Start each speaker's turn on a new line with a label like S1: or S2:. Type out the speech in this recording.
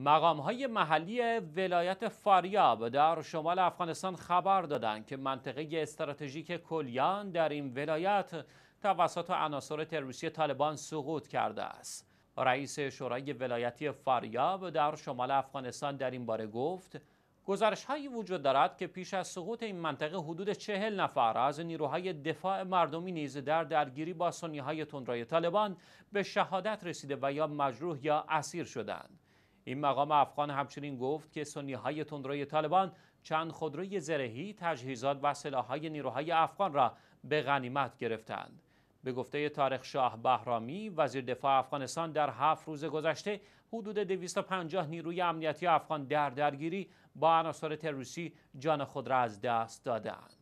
S1: مقام های محلی ولایت فاریاب در شمال افغانستان خبر دادند که منطقه استراتژیک کلیان در این ولایت توسط عناصر تروریستی طالبان سقوط کرده است. رئیس شورای ولایتی فاریاب در شمال افغانستان در این باره گفت گزارش هایی وجود دارد که پیش از سقوط این منطقه حدود چهل نفر از نیروهای دفاع مردمی نیز در درگیری با سنیهای های تندروی طالبان به شهادت رسیده و یا مجروح یا اسیر شدند. این مقام افغان همچنین گفت که سنی های تندروی طالبان چند خودروی زرهی، تجهیزات و سلاحهای نیروهای افغان را به غنیمت گرفتند. به گفته تاریخ شاه بهرامی وزیر دفاع افغانستان در هفت روز گذشته حدود 250 نیروی امنیتی افغان در درگیری با عناصر تروریستی جان خود را از دست دادند.